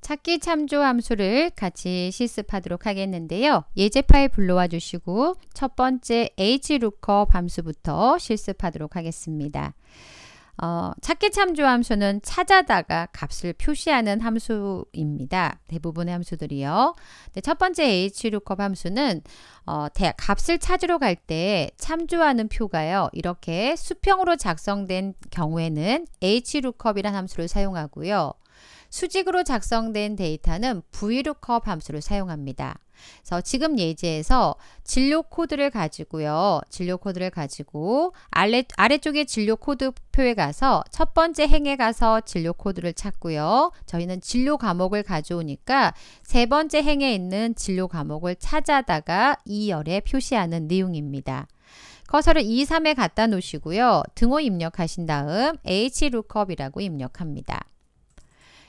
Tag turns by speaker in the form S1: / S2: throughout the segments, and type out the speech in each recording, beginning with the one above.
S1: 찾기 참조 함수를 같이 실습하도록 하겠는데요. 예제 파일 불러와 주시고 첫 번째 hlookup 함수부터 실습하도록 하겠습니다. 어, 찾기 참조 함수는 찾아다가 값을 표시하는 함수입니다. 대부분의 함수들이요. 네, 첫 번째 hlookup 함수는 어, 대, 값을 찾으러 갈 때 참조하는 표가요. 이렇게 수평으로 작성된 경우에는 h l o o k u p 이라는 함수를 사용하고요. 수직으로 작성된 데이터는 브이 o o 함수를 사용합니다. 그래서 지금 예제에서 진료 코드를 가지고요. 진료 코드를 가지고 아래, 아래쪽에 진료 코드 표에 가서 첫 번째 행에 가서 진료 코드를 찾고요. 저희는 진료 과목을 가져오니까 세 번째 행에 있는 진료 과목을 찾아다가 이 열에 표시하는 내용입니다. 커서를 2, 3에 갖다 놓으시고요. 등호 입력하신 다음 hlookup 이라고 입력합니다.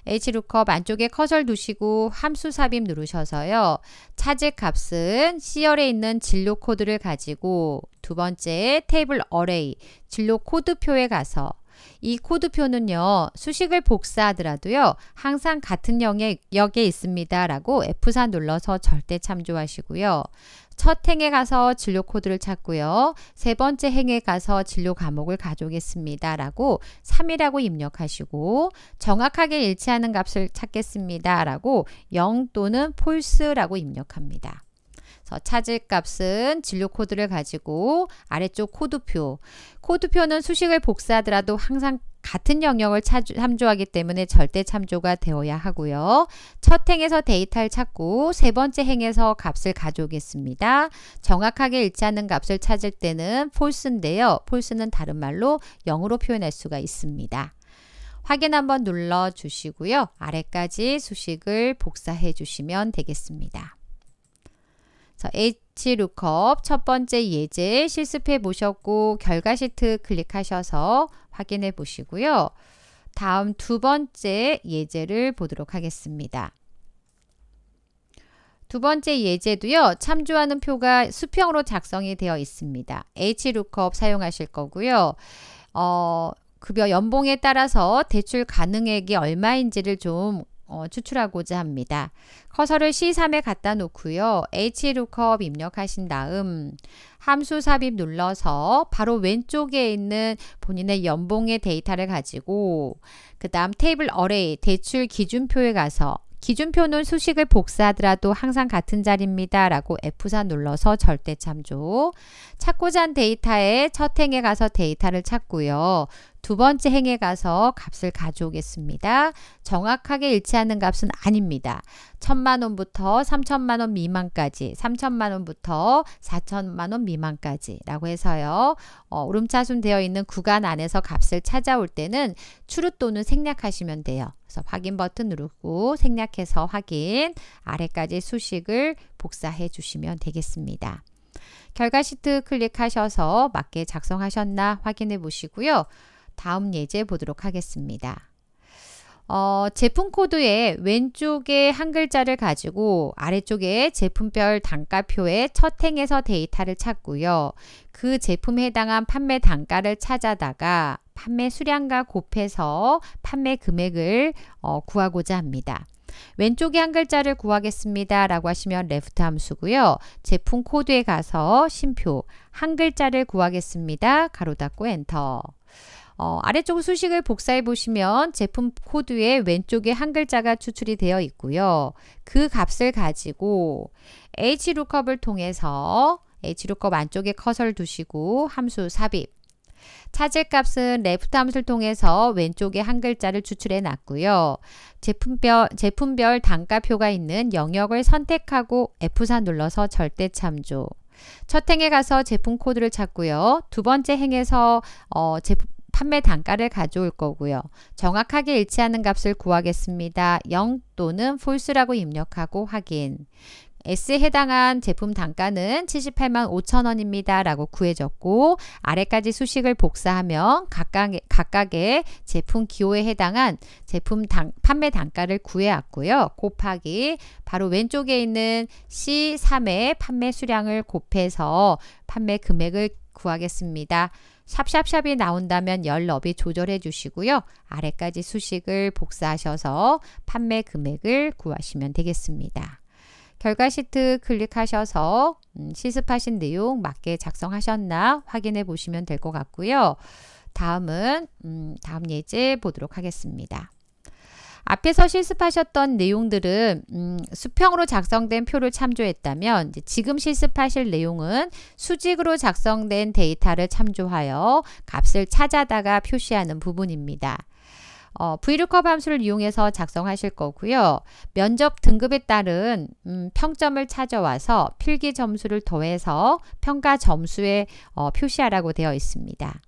S1: h l o o 안쪽에 커서를 두시고 함수 삽입 누르셔서요. 차지 값은 C열에 있는 진로 코드를 가지고 두 번째 테이블 어레이 진로 코드표에 가서 이 코드표는요 수식을 복사하더라도요 항상 같은 영역에 있습니다 라고 F4 눌러서 절대 참조하시고요 첫 행에 가서 진료 코드를 찾고요. 세 번째 행에 가서 진료 과목을 가져오겠습니다. 라고 3이라고 입력하시고 정확하게 일치하는 값을 찾겠습니다. 라고 0 또는 false라고 입력합니다. 찾을 값은 진료 코드를 가지고 아래쪽 코드표 코드표는 수식을 복사하더라도 항상 같은 영역을 차주, 참조하기 때문에 절대 참조가 되어야 하고요. 첫 행에서 데이터를 찾고 세 번째 행에서 값을 가져오겠습니다. 정확하게 일치하는 값을 찾을 때는 false인데요. false는 다른 말로 0으로 표현할 수가 있습니다. 확인 한번 눌러 주시고요. 아래까지 수식을 복사해 주시면 되겠습니다. 자, HLOOKUP 첫 번째 예제 실습해 보셨고 결과 시트 클릭하셔서 확인해 보시고요. 다음 두 번째 예제를 보도록 하겠습니다. 두 번째 예제도요. 참조하는 표가 수평으로 작성이 되어 있습니다. H룩업 사용하실 거고요. 어, 급여 연봉에 따라서 대출 가능액이 얼마인지를 좀 어, 추출하고자 합니다. 커서를 C3에 갖다 놓고요. HLOOKUP 입력하신 다음 함수 삽입 눌러서 바로 왼쪽에 있는 본인의 연봉의 데이터를 가지고 그 다음 테이블 어레이 대출 기준표에 가서 기준표는 수식을 복사하더라도 항상 같은 자리입니다. 라고 F4 눌러서 절대 참조. 찾고자 한 데이터의 첫 행에 가서 데이터를 찾고요. 두 번째 행에 가서 값을 가져오겠습니다. 정확하게 일치하는 값은 아닙니다. 천만 원부터 삼천만 원 미만까지, 삼천만 원부터 사천만 원 미만까지 라고 해서요. 어, 오름차순 되어 있는 구간 안에서 값을 찾아올 때는 추루 또는 생략하시면 돼요. 그래서 확인 버튼 누르고 생략해서 확인, 아래까지 수식을 복사해 주시면 되겠습니다. 결과 시트 클릭하셔서 맞게 작성하셨나 확인해 보시고요. 다음 예제 보도록 하겠습니다. 어, 제품 코드의 왼쪽에 한 글자를 가지고 아래쪽에 제품별 단가표의 첫 행에서 데이터를 찾고요. 그 제품에 해당한 판매 단가를 찾아다가 판매 수량과 곱해서 판매 금액을 어, 구하고자 합니다. 왼쪽에 한 글자를 구하겠습니다 라고 하시면 레프트 함수고요. 제품 코드에 가서 심표 한 글자를 구하겠습니다. 가로 닫고 엔터 어, 아래쪽 수식을 복사해 보시면 제품 코드의 왼쪽에 한 글자가 추출이 되어 있고요. 그 값을 가지고 HLOOKUP을 통해서 HLOOKUP 안쪽에 커서를 두시고 함수 삽입 찾을 값은 레프트 함수를 통해서 왼쪽에 한 글자를 추출해 놨고요. 제품별, 제품별 단가표가 있는 영역을 선택하고 F4 눌러서 절대 참조. 첫 행에 가서 제품 코드를 찾고요. 두 번째 행에서 어, 제품, 판매 단가를 가져올 거고요. 정확하게 일치하는 값을 구하겠습니다. 0 또는 false라고 입력하고 확인. S에 해당한 제품 단가는 78만 5천원입니다. 라고 구해졌고 아래까지 수식을 복사하면 각각의, 각각의 제품 기호에 해당한 제품 단, 판매 단가를 구해왔고요. 곱하기 바로 왼쪽에 있는 C3의 판매 수량을 곱해서 판매 금액을 구하겠습니다. 샵샵샵이 나온다면 열 너비 조절해 주시고요. 아래까지 수식을 복사하셔서 판매 금액을 구하시면 되겠습니다. 결과 시트 클릭하셔서 음, 시습하신 내용 맞게 작성하셨나 확인해 보시면 될 것 같고요. 다음은 음, 다음 예제 보도록 하겠습니다. 앞에서 실습하셨던 내용들은 음, 수평으로 작성된 표를 참조했다면 지금 실습하실 내용은 수직으로 작성된 데이터를 참조하여 값을 찾아다가 표시하는 부분입니다. 어, v l o o 함수를 이용해서 작성하실 거고요. 면접 등급에 따른 음, 평점을 찾아와서 필기 점수를 더해서 평가 점수에 어, 표시하라고 되어 있습니다.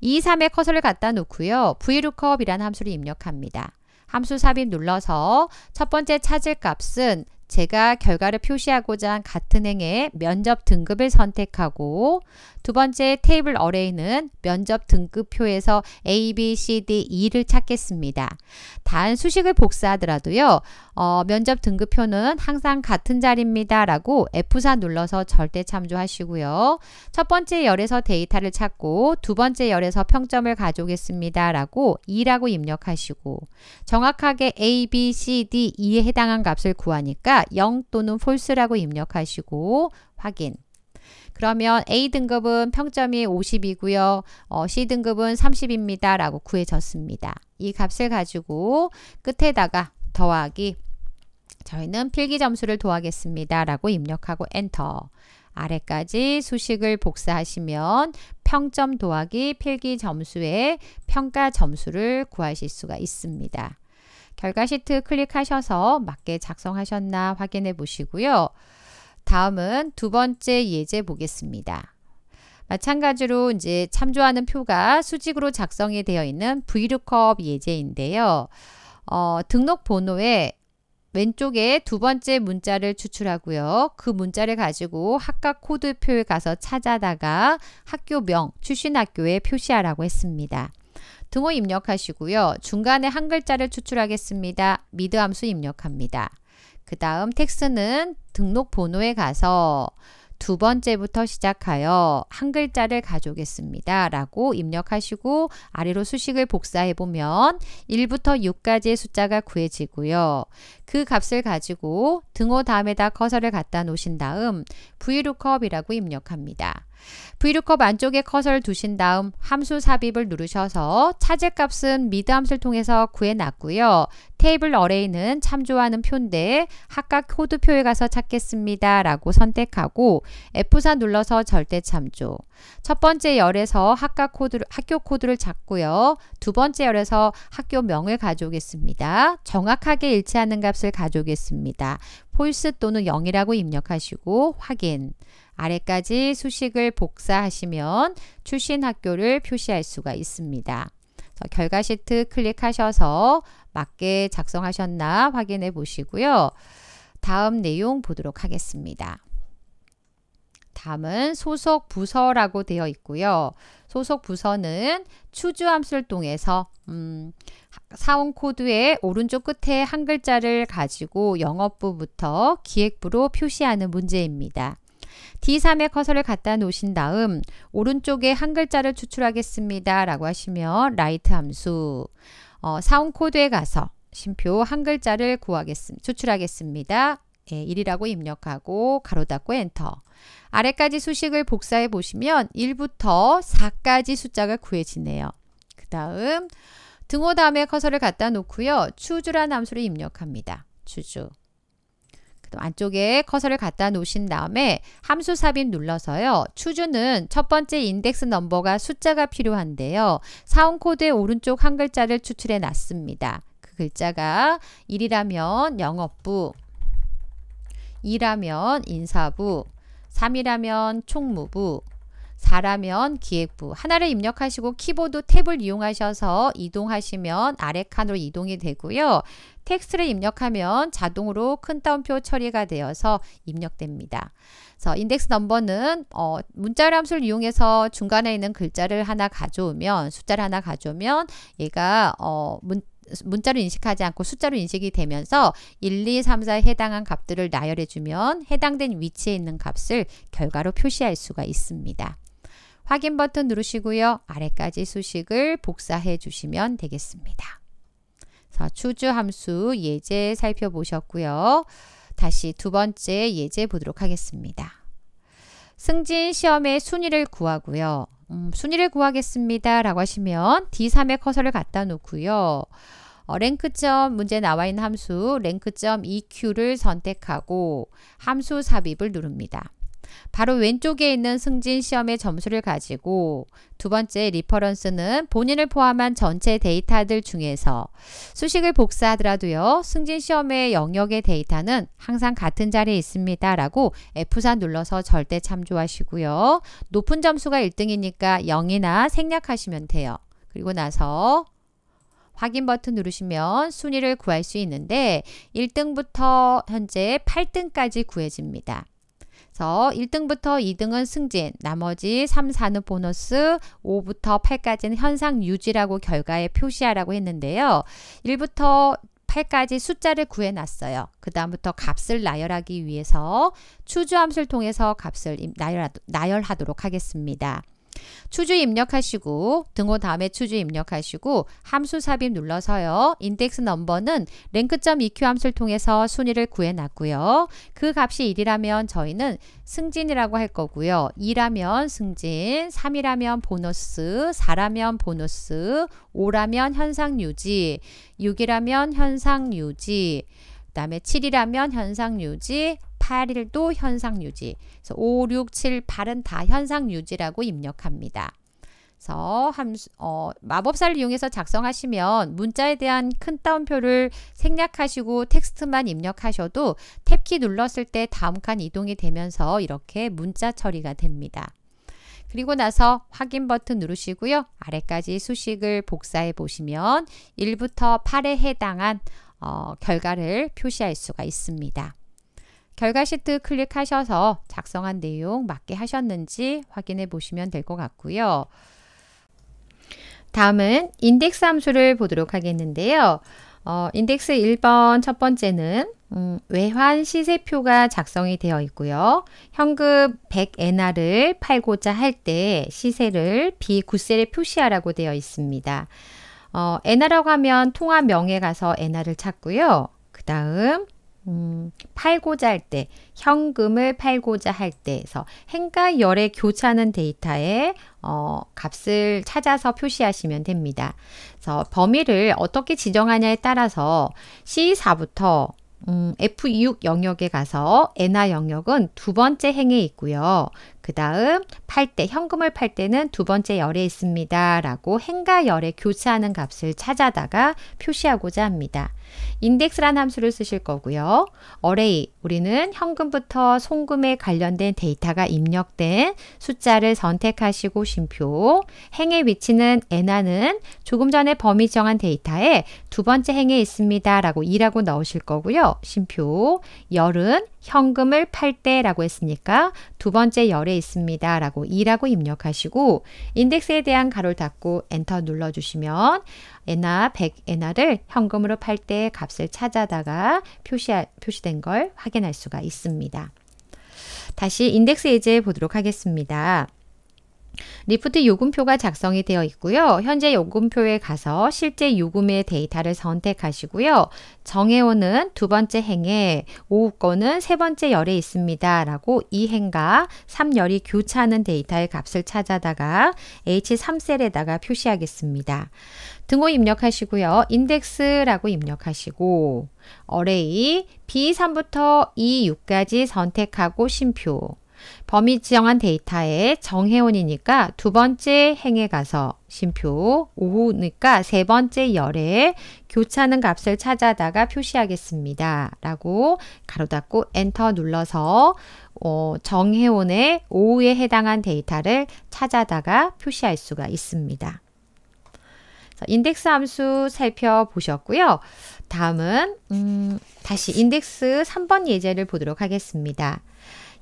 S1: 2, 3에 커서를 갖다 놓고요. VLOOKUP이라는 함수를 입력합니다. 함수 삽입 눌러서 첫 번째 찾을 값은 제가 결과를 표시하고자 한 같은 행의 면접 등급을 선택하고 두 번째 테이블 어레이는 면접 등급표에서 A, B, C, D, E를 찾겠습니다. 단 수식을 복사하더라도요. 어, 면접 등급표는 항상 같은 자리입니다. 라고 F4 눌러서 절대 참조하시고요. 첫 번째 열에서 데이터를 찾고 두 번째 열에서 평점을 가져오겠습니다. 라고 e 라고 입력하시고 정확하게 A, B, C, D, E에 해당한 값을 구하니까 0 또는 false라고 입력하시고 확인 그러면 A 등급은 평점이 50이고요. 어, C 등급은 30입니다. 라고 구해졌습니다. 이 값을 가지고 끝에다가 더하기 저희는 필기 점수를 도하겠습니다. 라고 입력하고 엔터 아래까지 수식을 복사하시면 평점 도하기 필기 점수의 평가 점수를 구하실 수가 있습니다. 결과 시트 클릭하셔서 맞게 작성하셨나 확인해 보시고요. 다음은 두 번째 예제 보겠습니다. 마찬가지로 이제 참조하는 표가 수직으로 작성이 되어 있는 VLOOKUP 예제인데요. 어, 등록 번호에 왼쪽에 두 번째 문자를 추출하고요. 그 문자를 가지고 학과 코드표에 가서 찾아다가 학교명, 출신 학교에 표시하라고 했습니다. 등호 입력하시고요. 중간에 한 글자를 추출하겠습니다. 미드 함수 입력합니다. 그 다음 텍스는 등록 번호에 가서 두 번째부터 시작하여 한 글자를 가져오겠습니다. 라고 입력하시고 아래로 수식을 복사해보면 1부터 6까지의 숫자가 구해지고요. 그 값을 가지고 등호 다음에다 커서를 갖다 놓으신 다음 vlookup 이라고 입력합니다. 브이 o o 안쪽에 커서를 두신 다음 함수 삽입을 누르셔서 찾을 값은 미드 함수를 통해서 구해놨고요. 테이블 어레이는 참조하는 표인데 각각 코드표에 가서 찾겠습니다. 라고 선택하고 F4 눌러서 절대 참조 첫 번째 열에서 학과 코드 학교 코드를 찾고요. 두 번째 열에서 학교 명을 가져오겠습니다. 정확하게 일치하는 값을 가져오겠습니다. 폴스 또는 0이라고 입력하시고 확인 아래까지 수식을 복사하시면 출신 학교를 표시할 수가 있습니다. 결과 시트 클릭하셔서 맞게 작성하셨나 확인해 보시고요. 다음 내용 보도록 하겠습니다. 다음은 소속 부서라고 되어 있고요. 소속 부서는 추주 함수를 통해서 음, 사원 코드의 오른쪽 끝에 한 글자를 가지고 영업부부터 기획부로 표시하는 문제입니다. D3의 커서를 갖다 놓으신 다음 오른쪽에 한 글자를 추출하겠습니다. 라고 하시면 라이트 함수 어, 사운 코드에 가서 심표 한 글자를 구하겠습 추출하겠습니다. 예, 1이라고 입력하고 가로 닫고 엔터 아래까지 수식을 복사해 보시면 1부터 4까지 숫자가 구해지네요. 그 다음 등호 다음에 커서를 갖다 놓고요. 추주란 함수를 입력합니다. 추주 또 안쪽에 커서를 갖다 놓으신 다음에 함수 삽입 눌러서요. 추주는 첫 번째 인덱스 넘버가 숫자가 필요한데요. 사원 코드의 오른쪽 한 글자를 추출해 놨습니다. 그 글자가 1이라면 영업부, 2라면 인사부, 3이라면 총무부, 4라면 기획부 하나를 입력하시고 키보드 탭을 이용하셔서 이동하시면 아래 칸으로 이동이 되고요. 텍스트를 입력하면 자동으로 큰 따옴표 처리가 되어서 입력됩니다. 그래서 인덱스 넘버는 어, 문자열 함수를 이용해서 중간에 있는 글자를 하나 가져오면 숫자를 하나 가져오면 얘가 어, 문, 문자로 인식하지 않고 숫자로 인식이 되면서 1, 2, 3, 4에 해당한 값들을 나열해주면 해당된 위치에 있는 값을 결과로 표시할 수가 있습니다. 확인 버튼 누르시고요. 아래까지 수식을 복사해 주시면 되겠습니다. 자, 추주 함수 예제 살펴보셨고요. 다시 두 번째 예제 보도록 하겠습니다. 승진 시험의 순위를 구하고요. 음, 순위를 구하겠습니다. 라고 하시면 D3에 커서를 갖다 놓고요. 어, 랭크점 문제 나와 있는 함수 랭크점 EQ를 선택하고 함수 삽입을 누릅니다. 바로 왼쪽에 있는 승진 시험의 점수를 가지고 두 번째 리퍼런스는 본인을 포함한 전체 데이터들 중에서 수식을 복사하더라도요. 승진 시험의 영역의 데이터는 항상 같은 자리에 있습니다. 라고 F4 눌러서 절대 참조하시고요. 높은 점수가 1등이니까 0이나 생략하시면 돼요. 그리고 나서 확인 버튼 누르시면 순위를 구할 수 있는데 1등부터 현재 8등까지 구해집니다. 그래서 1등부터 2등은 승진, 나머지 3, 4는 보너스, 5부터 8까지는 현상 유지라고 결과에 표시하라고 했는데요. 1부터 8까지 숫자를 구해놨어요. 그 다음부터 값을 나열하기 위해서 추주함수를 통해서 값을 나열하도록 하겠습니다. 추주 입력하시고 등호 다음에 추주 입력하시고 함수 삽입 눌러서요. 인덱스 넘버는 랭크.eq 함수를 통해서 순위를 구해놨고요. 그 값이 1이라면 저희는 승진이라고 할 거고요. 2라면 승진, 3이라면 보너스, 4라면 보너스, 5라면 현상 유지, 6이라면 현상 유지, 그 다음에 7이라면 현상 유지, 8일도 현상 유지. 그래서 5, 6, 7, 8은 다 현상 유지라고 입력합니다. 그래서 함수, 어, 마법사를 이용해서 작성하시면 문자에 대한 큰 따옴표를 생략하시고 텍스트만 입력하셔도 탭키 눌렀을 때 다음 칸 이동이 되면서 이렇게 문자 처리가 됩니다. 그리고 나서 확인 버튼 누르시고요. 아래까지 수식을 복사해 보시면 1부터 8에 해당한 어, 결과를 표시할 수가 있습니다. 결과 시트 클릭하셔서 작성한 내용 맞게 하셨는지 확인해 보시면 될 것 같고요. 다음은 인덱스 함수를 보도록 하겠는데요. 어, 인덱스 1번 첫 번째는 음, 외환 시세표가 작성이 되어 있고요. 현금 100엔화를 팔고자 할 때 시세를 비구세를 표시하라고 되어 있습니다. 어, 엔화라고 하면 통화 명에 가서 엔화를 찾고요. 그 다음 음, 팔고자 할 때, 현금을 팔고자 할 때에서 행과 열의 교차는 하 데이터에 어, 값을 찾아서 표시하시면 됩니다. 그래서 범위를 어떻게 지정하냐에 따라서 C4부터 음, F6 영역에 가서 N화 영역은 두 번째 행에 있고요. 그 다음 팔때 현금을 팔 때는 두 번째 열에 있습니다. 라고 행과 열에 교차하는 값을 찾아다가 표시하고자 합니다. 인덱스란 함수를 쓰실 거고요. 어레이, 우리는 현금부터 송금에 관련된 데이터가 입력된 숫자를 선택하시고 쉼표, 행의 위치는 n하는 조금 전에 범위 정한 데이터에 두 번째 행에 있습니다. 라고 2라고 넣으실 거고요. 쉼표, 열은 현금을 팔 때라고 했으니까 두 번째 열에 있습니다. 라고 2라고 입력하시고 인덱스에 대한 가로를 닫고 엔터 눌러주시면 에나, 100에나를 현금으로 팔 때 값을 찾아다가 표시 표시된 걸 확인할 수가 있습니다. 다시 인덱스 예제 보도록 하겠습니다. 리프트 요금표가 작성이 되어 있고요. 현재 요금표에 가서 실제 요금의 데이터를 선택하시고요. 정해오는 두 번째 행에 오후 거은세 번째 열에 있습니다. 라고 이 행과 3열이 교차하는 데이터의 값을 찾아다가 H3셀에다가 표시하겠습니다. 등호 입력하시고요. 인덱스라고 입력하시고 어레이 B3부터 E6까지 선택하고 심표 범위 지정한 데이터에 정해온이니까두 번째 행에 가서 심표, 오니까세 번째 열에 교차하는 값을 찾아다가 표시하겠습니다. 라고 가로 닫고 엔터 눌러서 어, 정해온의오에 해당한 데이터를 찾아다가 표시할 수가 있습니다. 인덱스 함수 살펴보셨고요. 다음은 음, 다시 인덱스 3번 예제를 보도록 하겠습니다.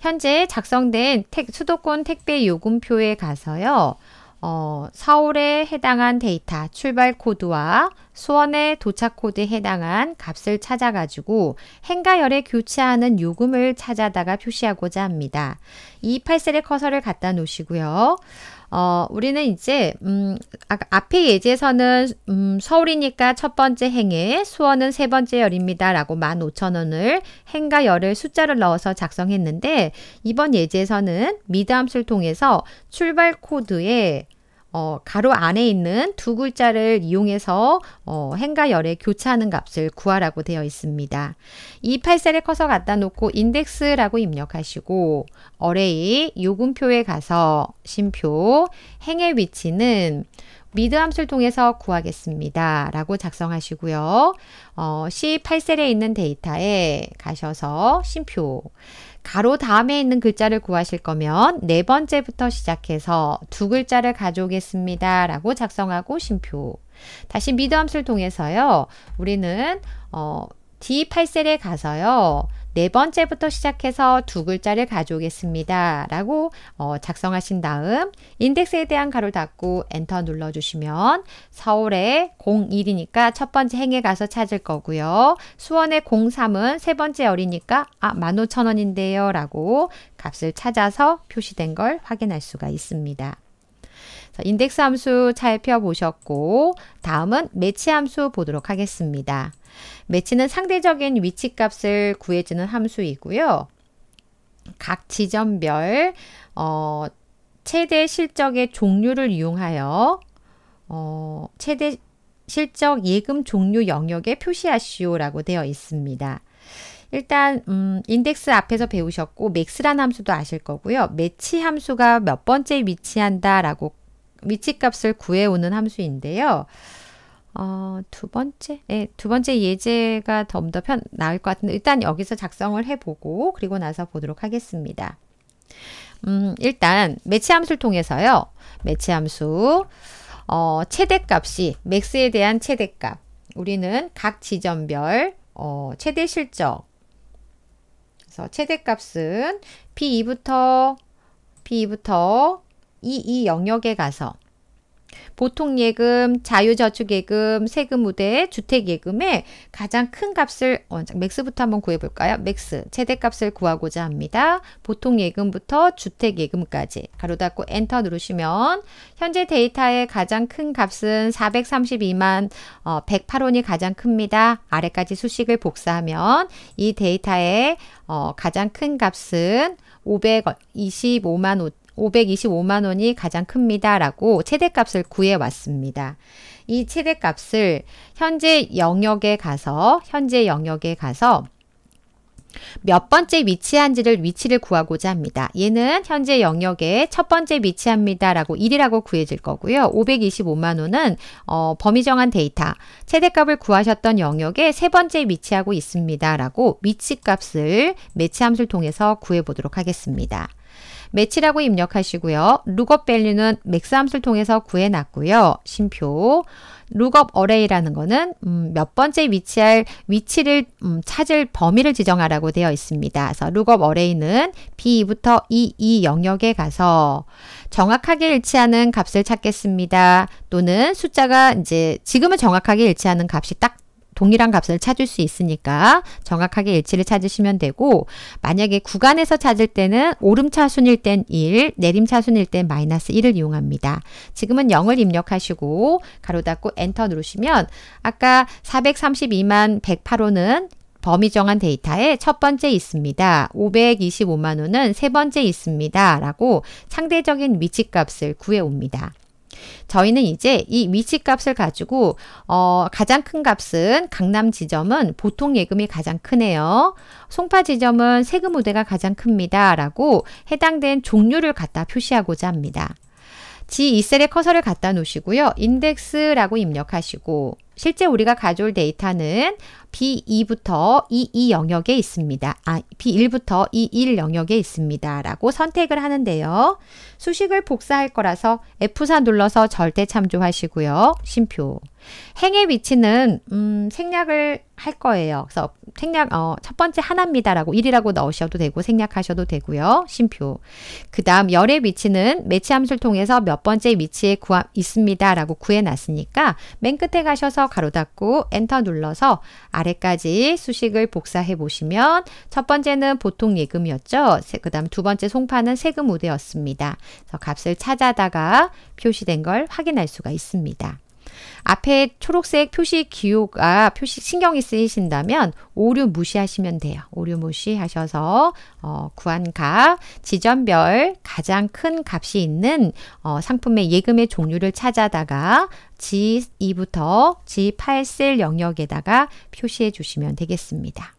S1: 현재 작성된 택, 수도권 택배 요금표에 가서요. 어, 서울에 해당한 데이터 출발 코드와 수원의 도착 코드에 해당한 값을 찾아가지고 행가열에 교체하는 요금을 찾아다가 표시하고자 합니다. 이 파셀에 커서를 갖다 놓으시고요. 어, 우리는 이제 음, 아, 앞에 예제에서는 음, 서울이니까 첫 번째 행에 수원은 세 번째 열입니다. 라고 15,000원을 행과 열을 숫자를 넣어서 작성했는데 이번 예제에서는 미드 수를 통해서 출발 코드에 어, 가로 안에 있는 두 글자를 이용해서 어, 행과 열에 교차하는 값을 구하라고 되어 있습니다. 284를 커서 갖다 놓고 인덱스라고 입력하시고 어레이 요금표에 가서 심표 행의 위치는 미드 함수를 통해서 구하겠습니다. 라고 작성하시고요. 어, C8셀에 있는 데이터에 가셔서 심표 가로 다음에 있는 글자를 구하실 거면 네 번째부터 시작해서 두 글자를 가져오겠습니다. 라고 작성하고 심표. 다시 미드 함수를 통해서요. 우리는 어, D8셀에 가서요. 네 번째부터 시작해서 두 글자를 가져오겠습니다. 라고 어, 작성하신 다음 인덱스에 대한 가로 닫고 엔터 눌러주시면 서울에 01이니까 첫 번째 행에 가서 찾을 거고요. 수원에 03은 세 번째 열이니까 아 15,000원인데요. 라고 값을 찾아서 표시된 걸 확인할 수가 있습니다. 인덱스 함수 살펴보셨고 다음은 매치 함수 보도록 하겠습니다. 매치는 상대적인 위치값을 구해주는 함수이고요. 각 지점별 어, 최대 실적의 종류를 이용하여 어, 최대 실적 예금 종류 영역에 표시하시오라고 되어 있습니다. 일단 음, 인덱스 앞에서 배우셨고 맥스란 함수도 아실 거고요. 매치 함수가 몇 번째 위치한다라고 위치값을 구해오는 함수인데요. 어, 두 번째? 네, 두 번째 예제가 더 편, 나을 것 같은데, 일단 여기서 작성을 해보고, 그리고 나서 보도록 하겠습니다. 음, 일단, 매치함수를 통해서요, 매치함수, 어, 최대값이, 맥스에 대한 최대값. 우리는 각 지점별, 어, 최대 실적. 그래서 최대값은 P2부터, P2부터 22 e e 영역에 가서 보통예금, 자유저축예금, 세금우대, 주택예금의 가장 큰 값을 어, 맥스부터 한번 구해볼까요? 맥스, 최대값을 구하고자 합니다. 보통예금부터 주택예금까지 가로 닫고 엔터 누르시면 현재 데이터의 가장 큰 값은 432만 어, 108원이 가장 큽니다. 아래까지 수식을 복사하면 이 데이터의 어, 가장 큰 값은 525만 5천 525만 원이 가장 큽니다. 라고 최대값을 구해왔습니다. 이 최대값을 현재 영역에 가서, 현재 영역에 가서 몇 번째 위치한지를 위치를 구하고자 합니다. 얘는 현재 영역에 첫 번째 위치합니다라고 1이라고 구해질 거고요. 525만 원은 어, 범위 정한 데이터, 최대값을 구하셨던 영역에 세 번째 위치하고 있습니다라고 위치값을 매치함수를 통해서 구해보도록 하겠습니다. 매치라고 입력하시고요. 룩업 밸류는 맥스함수를 통해서 구해놨고요. 심표 룩업 어레이라는 거는 음, 몇 번째 위치할 위치를 음, 찾을 범위를 지정하라고 되어 있습니다. 그래서 룩업 어레이는 B2부터 E2 e 영역에 가서 정확하게 일치하는 값을 찾겠습니다. 또는 숫자가 이제 지금은 정확하게 일치하는 값이 딱 동일한 값을 찾을 수 있으니까 정확하게 일치를 찾으시면 되고 만약에 구간에서 찾을 때는 오름차순일 땐 1, 내림차순일 땐 마이너스 1을 이용합니다. 지금은 0을 입력하시고 가로 닫고 엔터 누르시면 아까 432만 108호는 범위 정한 데이터에 첫 번째 있습니다. 525만 원은 세 번째 있습니다. 라고 상대적인 위치값을 구해옵니다. 저희는 이제 이 위치값을 가지고 어, 가장 큰 값은 강남 지점은 보통 예금이 가장 크네요. 송파 지점은 세금 우대가 가장 큽니다. 라고 해당된 종류를 갖다 표시하고자 합니다. G2셀에 커서를 갖다 놓으시고요. 인덱스라고 입력하시고 실제 우리가 가져올 데이터는 B2부터 E2 e 영역에 있습니다. 아, B1부터 E1 영역에 있습니다. 라고 선택을 하는데요. 수식을 복사할 거라서 F4 눌러서 절대 참조하시고요. 심표. 행의 위치는 음, 생략을 할 거예요. 그래서 생략 어, 첫 번째 하나입니다라고 1이라고 넣으셔도 되고 생략하셔도 되고요. 심표. 그다음 열의 위치는 매치 함수를 통해서 몇 번째 위치에 구함 있습니다라고 구해 놨으니까 맨 끝에 가셔서 가로 닫고 엔터 눌러서 아래까지 수식을 복사해 보시면 첫 번째는 보통 예금이었죠. 그다음 두 번째 송파는 세금 우대였습니다. 그래서 값을 찾아다가 표시된 걸 확인할 수가 있습니다. 앞에 초록색 표시 기호가 표시 신경이 쓰이신다면 오류 무시하시면 돼요. 오류 무시하셔서 어, 구한 값, 지점별 가장 큰 값이 있는 어, 상품의 예금의 종류를 찾아다가 G2부터 G8셀 영역에다가 표시해 주시면 되겠습니다.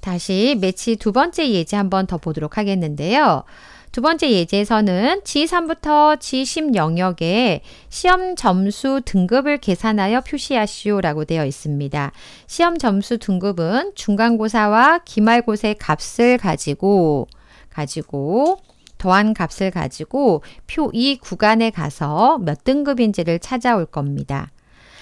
S1: 다시 매치 두 번째 예제 한번 더 보도록 하겠는데요. 두 번째 예제에서는 G3부터 G10 영역에 시험 점수 등급을 계산하여 표시하시오라고 되어 있습니다. 시험 점수 등급은 중간고사와 기말고사의 값을 가지고 가지고 더한 값을 가지고 표 이 구간에 가서 몇 등급인지를 찾아올 겁니다.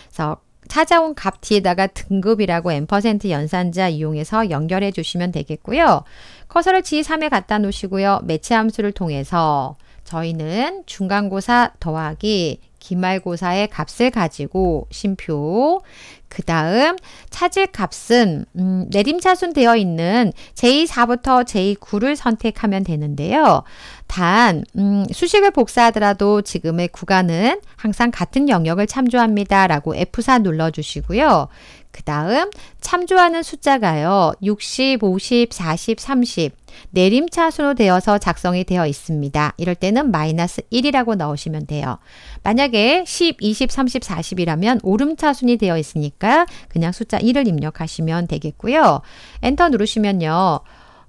S1: 그래서 찾아온 값 뒤에다가 등급이라고 n% 연산자 이용해서 연결해 주시면 되겠고요. 커서를 G3에 갖다 놓으시고요. 매체 함수를 통해서 저희는 중간고사 더하기 기말고사의 값을 가지고 심표 그 다음 찾을 값은 음, 내림차순 되어 있는 제2사부터 제2구를 선택하면 되는데요. 단 음, 수식을 복사하더라도 지금의 구간은 항상 같은 영역을 참조합니다. 라고 F4 눌러주시고요. 그 다음 참조하는 숫자가요. 60, 50, 40, 30 내림차 순으로 되어서 작성이 되어 있습니다. 이럴 때는 마이너스 1이라고 넣으시면 돼요. 만약에 10, 20, 30, 40이라면 오름차 순이 되어 있으니까 그냥 숫자 1을 입력하시면 되겠고요. 엔터 누르시면요.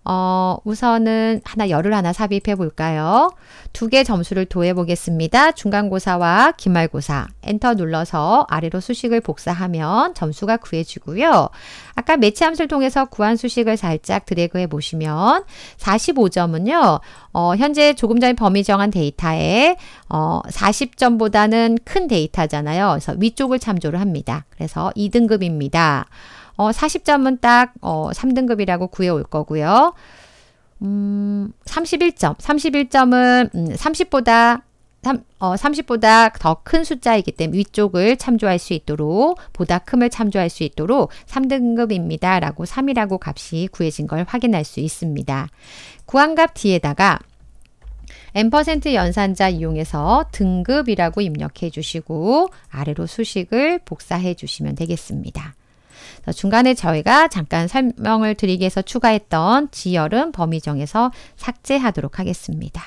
S1: 어, 우선은 하나 열을 하나 삽입해 볼까요? 두 개 점수를 도해 보겠습니다. 중간고사와 기말고사 엔터 눌러서 아래로 수식을 복사하면 점수가 구해지고요. 아까 매치함수를 통해서 구한 수식을 살짝 드래그해 보시면 45점은요. 어, 현재 조금 전에 범위 정한 데이터에 어, 40점보다는 큰 데이터잖아요. 그래서 위쪽을 참조를 합니다. 그래서 2등급입니다. 어, 40점은 딱 어, 3등급이라고 구해올 거고요. 음, 31점. 31점은 음, 30보다 3, 어, 30보다 더 큰 숫자이기 때문에 위쪽을 참조할 수 있도록 보다 큼을 참조할 수 있도록 3등급입니다. 라고 3이라고 값이 구해진 걸 확인할 수 있습니다. 구한값 뒤에다가 n% 연산자 이용해서 등급이라고 입력해 주시고 아래로 수식을 복사해 주시면 되겠습니다. 중간에 저희가 잠깐 설명을 드리기 위해서 추가했던 지열은 범위 정에서 삭제하도록 하겠습니다.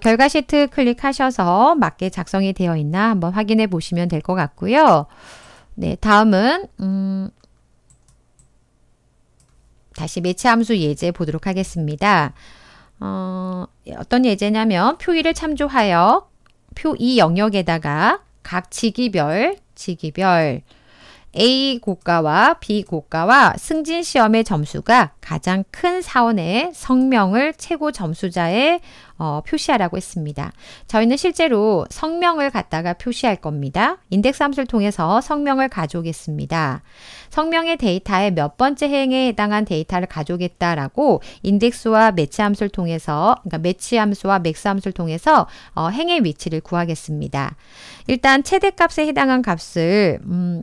S1: 결과 시트 클릭하셔서 맞게 작성이 되어 있나 한번 확인해 보시면 될 것 같고요. 네, 다음은 음, 다시 매체 함수 예제 보도록 하겠습니다. 어, 떤 예제냐면 표의를 참조하여 표이 영역에다가 각 직위별, 직위별, A 고가와 B 고가와 승진 시험의 점수가 가장 큰 사원의 성명을 최고 점수자에 어, 표시하라고 했습니다. 저희는 실제로 성명을 갖다가 표시할 겁니다. 인덱스 함수를 통해서 성명을 가져오겠습니다. 성명의 데이터의 몇 번째 행에 해당한 데이터를 가져오겠다라고 인덱스와 매치 함수를 통해서 그러니까 매치 함수와 맥스 함수를 통해서 어, 행의 위치를 구하겠습니다. 일단 최대값에 해당한 값을 음,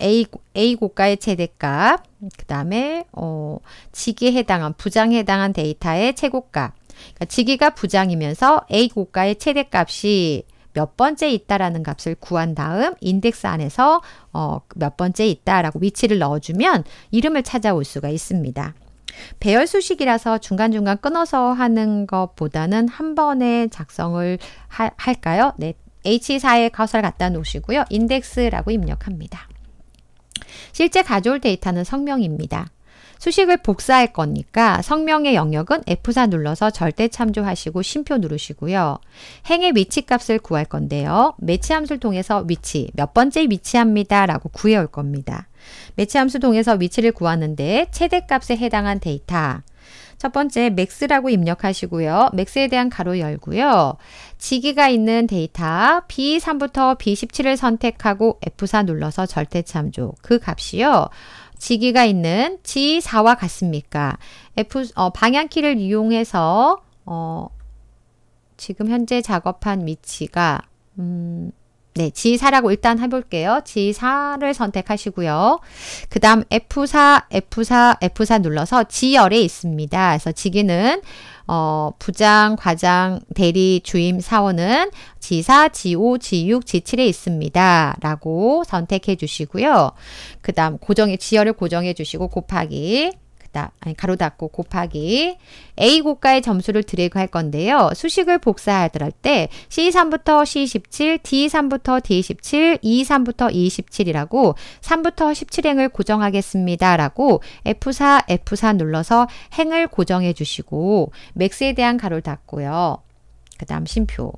S1: A, A 고가의 최대값, 그 다음에 어, 직에 해당한, 부장에 해당한 데이터의 최고값. 그러니까 직위가 부장이면서 A 고가의 최대값이 몇 번째 있다라는 값을 구한 다음 인덱스 안에서 어, 몇 번째 있다라고 위치를 넣어주면 이름을 찾아올 수가 있습니다. 배열 수식이라서 중간중간 끊어서 하는 것보다는 한 번에 작성을 하, 할까요? 네, H4에 가설 갖다 놓으시고요. 인덱스라고 입력합니다. 실제 가져올 데이터는 성명입니다. 수식을 복사할 거니까 성명의 영역은 F4 눌러서 절대 참조하시고 쉼표 누르시고요. 행의 위치 값을 구할 건데요. 매치 함수를 통해서 위치, 몇 번째 위치합니다 라고 구해올 겁니다. 매치 함수 통해서 위치를 구하는데 최대 값에 해당한 데이터, 첫 번째 맥스라고 입력하시고요. 맥스에 대한 가로 열고요. 지기가 있는 데이터 B3부터 B17을 선택하고 F4 눌러서 절대 참조 그 값이요. 지기가 있는 G4와 같습니까? F 어, 방향키를 이용해서 어, 지금 현재 작업한 위치가 음, 네, G4라고 일단 해볼게요. G4를 선택하시고요. 그 다음 F4, F4, F4 눌러서 G열에 있습니다. 그래서 직위는 어, 부장, 과장, 대리, 주임, 사원은 G4, G5, G6, G7에 있습니다. 라고 선택해 주시고요. 그 다음 고정에 G열을 고정해 주시고 곱하기 다 아니, 가로 닫고 곱하기 A 고가의 점수를 드래그 할 건데요. 수식을 복사하더랄 때 C3부터 C17, D3부터 D17, E3부터 E17이라고 3부터 17행을 고정하겠습니다. 라고 F4, F4 눌러서 행을 고정해 주시고 맥스에 대한 가로 닫고요. 그 다음 심표.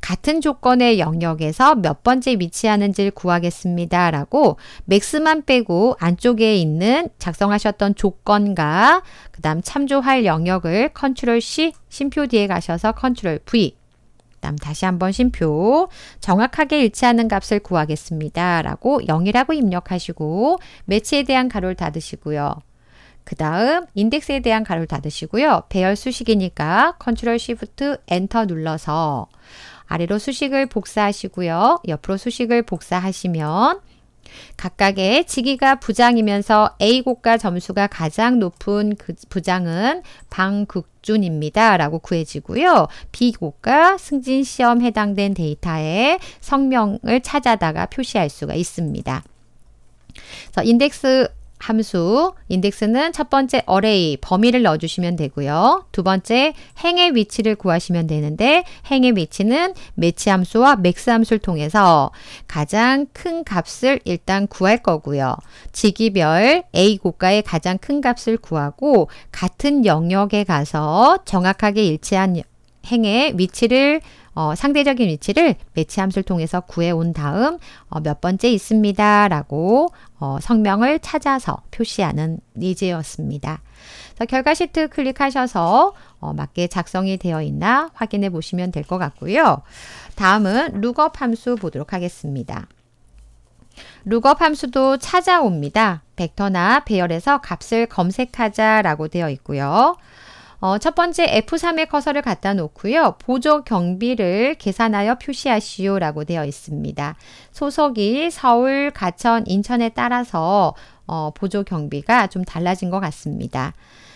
S1: 같은 조건의 영역에서 몇 번째 위치하는지를 구하겠습니다. 라고 맥스만 빼고 안쪽에 있는 작성하셨던 조건과 그 다음 참조할 영역을 컨트롤 C, 심표 뒤에 가셔서 컨트롤 V 다음 다시 한번 심표 정확하게 일치하는 값을 구하겠습니다. 라고 0이라고 입력하시고 매치에 대한 가로를 닫으시고요. 그 다음 인덱스에 대한 가로를 닫으시고요. 배열 수식이니까 컨트롤 시프트 엔터 눌러서 아래로 수식을 복사하시고요. 옆으로 수식을 복사하시면 각각의 직위가 부장이면서 A고가 점수가 가장 높은 그 부장은 방극준입니다. 라고 구해지고요. B고가 승진시험 해당된 데이터의 성명을 찾아다가 표시할 수가 있습니다. 인덱스 함수 인덱스는 첫 번째 array 범위를 넣어주시면 되고요. 두 번째 행의 위치를 구하시면 되는데 행의 위치는 매치 함수와 맥스 함수를 통해서 가장 큰 값을 일단 구할 거고요. 직위별 A 고가의 가장 큰 값을 구하고 같은 영역에 가서 정확하게 일치한 행의 위치를 어, 상대적인 위치를 매치 함수를 통해서 구해온 다음 어, 몇 번째 있습니다. 라고 어, 성명을 찾아서 표시하는 니즈였습니다. 결과 시트 클릭하셔서 어, 맞게 작성이 되어 있나 확인해 보시면 될 것 같고요. 다음은 룩업 함수 보도록 하겠습니다. 룩업 함수도 찾아옵니다. 벡터나 배열에서 값을 검색하자 라고 되어 있고요. 어, 첫 번째 F3의 커서를 갖다 놓고요. 보조 경비를 계산하여 표시하시오라고 되어 있습니다. 소속이 서울, 가천, 인천에 따라서 어, 보조 경비가 좀 달라진 것 같습니다.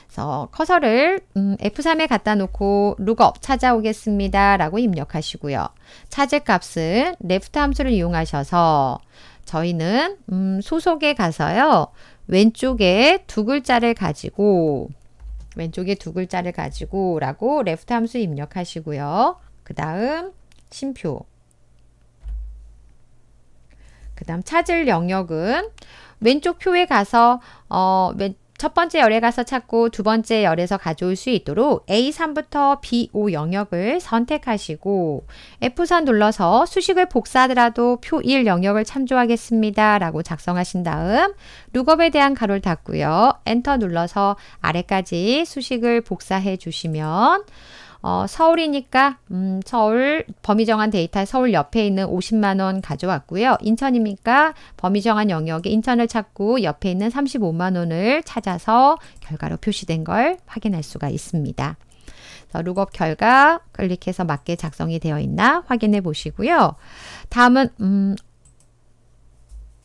S1: 그래서 커서를 음, F3에 갖다 놓고 룩업 찾아오겠습니다 라고 입력하시고요. 차을 값은 레프트 함수를 이용하셔서 저희는 음, 소속에 가서요. 왼쪽에 두 글자를 가지고 왼쪽에 두 글자를 가지고 라고 left 함수 입력하시고요. 그 다음 심표 그 다음 찾을 영역은 왼쪽 표에 가서 어, 왼, 첫 번째 열에 가서 찾고 두 번째 열에서 가져올 수 있도록 A3부터 B5 영역을 선택하시고 F4 눌러서 수식을 복사하더라도 표 1 영역을 참조하겠습니다. 라고 작성하신 다음 룩업에 대한 가로를 닫고요. 엔터 눌러서 아래까지 수식을 복사해 주시면 어, 서울이니까 음, 서울 범위 정한 데이터 서울 옆에 있는 50만 원 가져왔고요. 인천이니까 범위 정한 영역에 인천을 찾고 옆에 있는 35만 원을 찾아서 결과로 표시된 걸 확인할 수가 있습니다. 룩업 결과 클릭해서 맞게 작성이 되어 있나 확인해 보시고요. 다음은 음,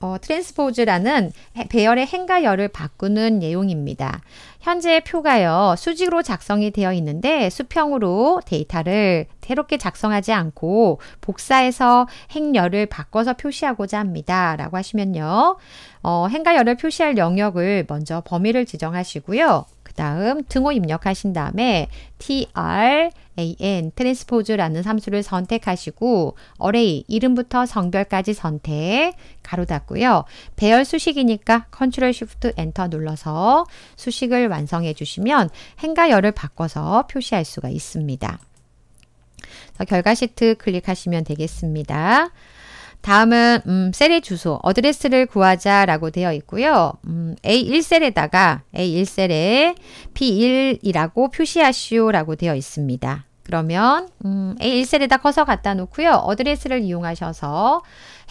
S1: 어, 트랜스포즈라는 배열의 행가 열을 바꾸는 내용입니다. 현재 표가요 수직으로 작성이 되어 있는데 수평으로 데이터를 새롭게 작성하지 않고 복사해서 행열을 바꿔서 표시하고자 합니다. 라고 하시면요. 어, 행과 열을 표시할 영역을 먼저 범위를 지정하시고요. 다음 등호 입력하신 다음에 tran t r a n s p o s e 라는 함수를 선택하시고 array, 이름부터 성별까지 선택 가로 닫고요. 배열 수식이니까 컨트롤 쉬프트 엔터 눌러서 수식을 완성해 주시면 행과 열을 바꿔서 표시할 수가 있습니다. 결과 시트 클릭하시면 되겠습니다. 다음은 음, 셀의 주소, 어드레스를 구하자라고 되어 있고요. 음, A1셀에다가 A1셀에 B1이라고 표시하시오라고 되어 있습니다. 그러면 음, A1셀에다 커서 갖다 놓고요. 어드레스를 이용하셔서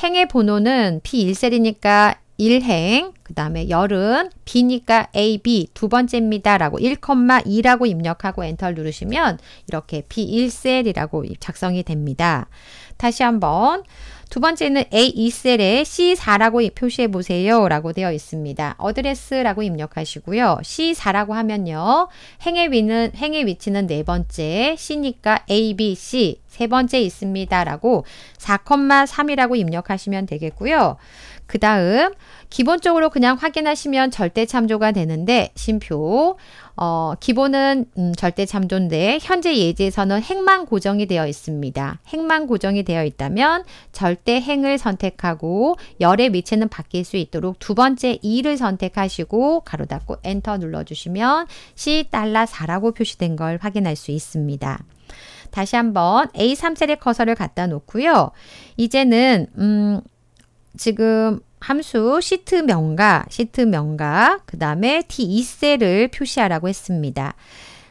S1: 행의 번호는 P1셀이니까 일행, 그 다음에 열은 B니까 A, B 두 번째입니다. 라고 1,2라고 입력하고 엔터를 누르시면 이렇게 B1셀이라고 작성이 됩니다. 다시 한번 두 번째는 A2셀에 C4라고 표시해 보세요. 라고 되어 있습니다. 어드레스라고 입력하시고요. C4라고 하면요. 행의 위는, 행의 위치는 네 번째, C니까 A, B, C 세 번째 있습니다. 라고 4,3이라고 입력하시면 되겠고요. 그 다음 기본적으로 그냥 확인하시면 절대 참조가 되는데 심표 어, 기본은 음, 절대 참조인데 현재 예제에서는 행만 고정이 되어 있습니다. 행만 고정이 되어 있다면 절대 행을 선택하고 열의 위치는 바뀔 수 있도록 두 번째 2를 선택하시고 가로 닫고 엔터 눌러주시면 C$4라고 표시된 걸 확인할 수 있습니다. 다시 한번 a 3셀의 커서를 갖다 놓고요. 이제는 음, 지금 함수 시트명과 시트명과 그 다음에 T2셀을 표시하라고 했습니다.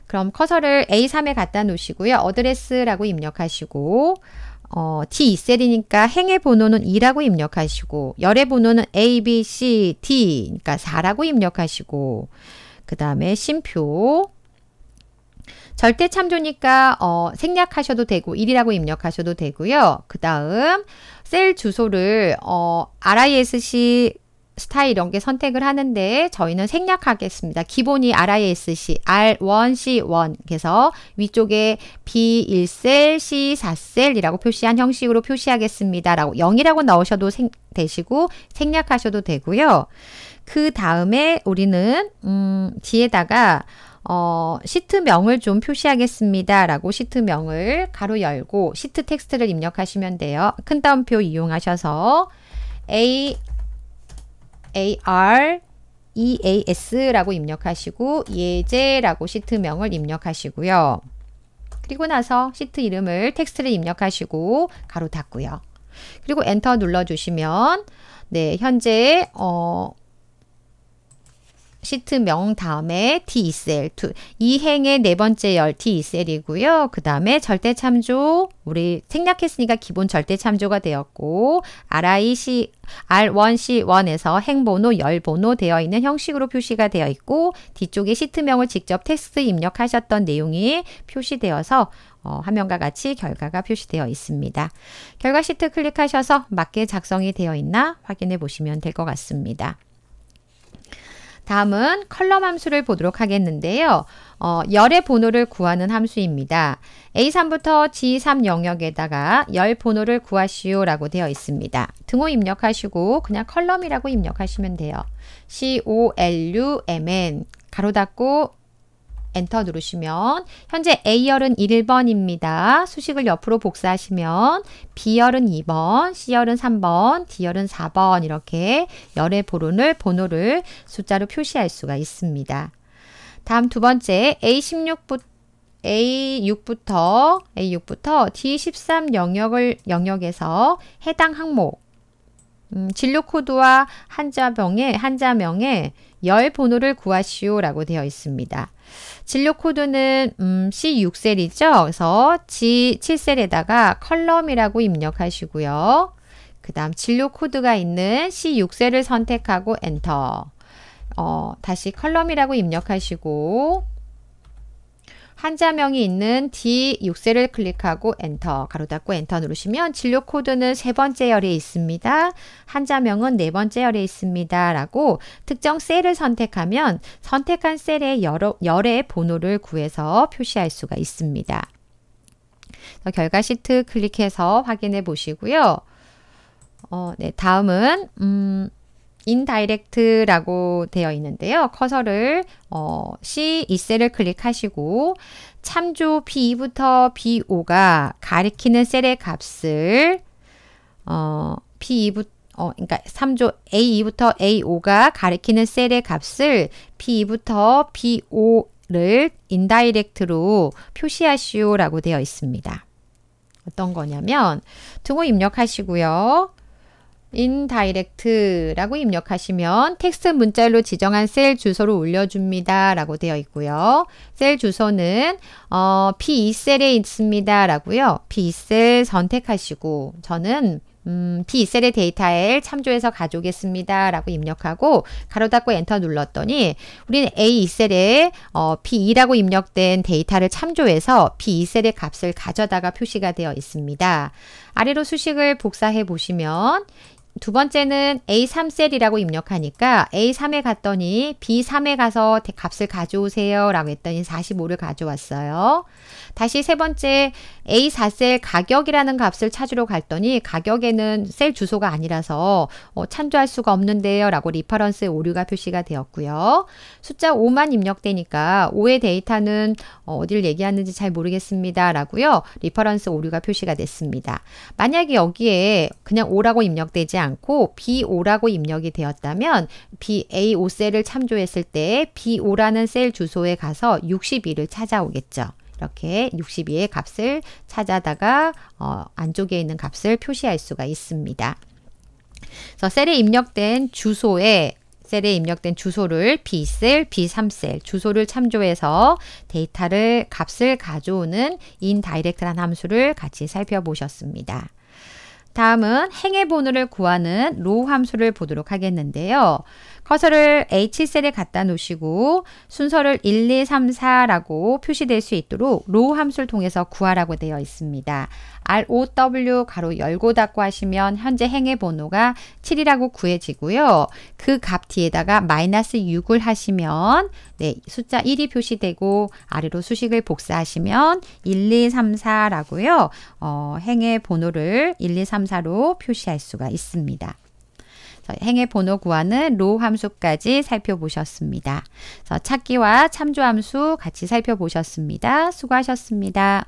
S1: 그럼 커서를 A3에 갖다 놓으시고요. 어드레스라고 입력하시고 어, T2셀이니까 행의 번호는 2라고 입력하시고 열의 번호는 A, B, C, D 그러니까 4라고 입력하시고 그 다음에 심표 절대 참조니까 어, 생략하셔도 되고 1이라고 입력하셔도 되고요. 그 다음 셀 주소를 어, RISC 스타일 이런 게 선택을 하는데 저희는 생략하겠습니다. 기본이 RISC, R1C1 그래서 위쪽에 B1셀, C4셀이라고 표시한 형식으로 표시하겠습니다. 라고 0이라고 넣으셔도 생, 되시고 생략하셔도 되고요. 그 다음에 우리는 음, 뒤에다가 어, 시트명을 좀 표시하겠습니다. 라고 시트명을 가로 열고 시트 텍스트를 입력하시면 돼요. 큰 따옴표 이용하셔서 A, AR, EAS라고 입력하시고 예제라고 시트명을 입력하시고요. 그리고 나서 시트 이름을 텍스트를 입력하시고 가로 닫고요. 그리고 엔터 눌러주시면 네 현재 어 시트명 다음에 d 2 e l 2. 이 행의 네 번째 열 d 2 e l 이고요그 다음에 절대 참조 우리 생략했으니까 기본 절대 참조가 되었고 RIC R1C1에서 행번호, 열번호 되어 있는 형식으로 표시가 되어 있고 뒤쪽에 시트명을 직접 텍스트 입력하셨던 내용이 표시되어서 어, 화면과 같이 결과가 표시되어 있습니다. 결과 시트 클릭하셔서 맞게 작성이 되어 있나 확인해 보시면 될 것 같습니다. 다음은 컬럼 함수를 보도록 하겠는데요. 어, 열의 번호를 구하는 함수입니다. A3부터 G3 영역에다가 열 번호를 구하시오 라고 되어 있습니다. 등호 입력하시고 그냥 컬럼이라고 입력하시면 돼요. C, O, L, U, M, N 가로 닫고 엔터 누르시면 현재 A열은 1번입니다. 수식을 옆으로 복사하시면 B열은 2번, C열은 3번, D열은 4번 이렇게 열의 보론을 번호를 숫자로 표시할 수가 있습니다. 다음 두 번째 A16부터 A6부터 A6부터 D13 영역을 영역에서 해당 항목 음, 진료 코드와 환자병에 환자명에 열 번호를 구하시오라고 되어 있습니다. 진료 코드는 음, C6셀이죠. 그래서 G7셀에다가 컬럼이라고 입력하시고요. 그 다음 진료 코드가 있는 C6셀을 선택하고 엔터. 어, 다시 컬럼이라고 입력하시고 환자명이 있는 D6셀을 클릭하고 엔터, 가로 닫고 엔터 누르시면 진료 코드는 세 번째 열에 있습니다. 환자명은 네 번째 열에 있습니다. 라고 특정 셀을 선택하면 선택한 셀의 여러, 열의 번호를 구해서 표시할 수가 있습니다. 결과 시트 클릭해서 확인해 보시고요. 어, 네, 다음은 음, 인다이렉트라고 되어 있는데요. 커서를 어, c 이셀을 클릭하시고 참조 B2부터 B5가 가리키는 셀의 값을 어, B2부터 어, 그러니까 3조 A2부터 A5가 가리키는 셀의 값을 B2부터 B5를 인다이렉트로 표시하시오라고 되어 있습니다. 어떤 거냐면 등호 입력하시고요. indirect라고 입력하시면 텍스트 문자로 지정한 셀주소를 올려줍니다. 라고 되어 있고요. 셀 주소는 어, B2셀에 있습니다. 라고요. B2셀 선택하시고 저는 음, B2셀의 데이터를 참조해서 가져오겠습니다. 라고 입력하고 가로 닫고 엔터 눌렀더니 우리는 A2셀에 어, B2라고 입력된 데이터를 참조해서 B2셀의 값을 가져다가 표시가 되어 있습니다. 아래로 수식을 복사해 보시면 두 번째는 A3셀이라고 입력하니까 A3에 갔더니 B3에 가서 값을 가져오세요 라고 했더니 45를 가져왔어요. 다시 세 번째 A4셀 가격이라는 값을 찾으러 갔더니 가격에는 셀 주소가 아니라서 어, 참조할 수가 없는데요 라고 리퍼런스 오류가 표시가 되었고요. 숫자 5만 입력되니까 5의 데이터는 어, 어디를 얘기하는지 잘 모르겠습니다 라고요. 리퍼런스 오류가 표시가 됐습니다. 만약에 여기에 그냥 5라고 입력되지 않고 않고 B5라고 입력이 되었다면 BA5 셀을 참조했을 때 B5라는 셀 주소에 가서 62를 찾아오겠죠. 이렇게 62의 값을 찾아다가 어, 안쪽에 있는 값을 표시할 수가 있습니다. 그래서 셀에 입력된 주소에 셀에 입력된 주소를 B셀, B3셀 주소를 참조해서 데이터를 값을 가져오는 인다이렉트란 함수를 같이 살펴보셨습니다. 다음은 행의 번호를 구하는 로 함수를 보도록 하겠는데요. 커서를 H셀에 갖다 놓으시고 순서를 1, 2, 3, 4라고 표시될 수 있도록 row 함수를 통해서 구하라고 되어 있습니다. ROW 가로 열고 닫고 하시면 현재 행의 번호가 7이라고 구해지고요. 그 값 뒤에다가 마이너스 6을 하시면 네, 숫자 1이 표시되고 아래로 수식을 복사하시면 1, 2, 3, 4라고요. 어, 행의 번호를 1, 2, 3, 4로 표시할 수가 있습니다. 행의 번호 구하는 로 함수까지 살펴보셨습니다. 찾기와 참조 함수 같이 살펴보셨습니다. 수고하셨습니다.